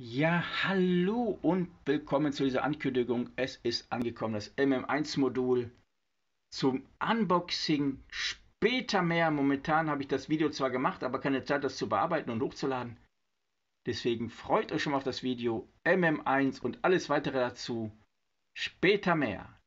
Ja, hallo und willkommen zu dieser Ankündigung. Es ist angekommen, das MM1-Modul zum Unboxing. Später mehr. Momentan habe ich das Video zwar gemacht, aber keine Zeit, das zu bearbeiten und hochzuladen. Deswegen freut euch schon mal auf das Video MM1 und alles weitere dazu. Später mehr.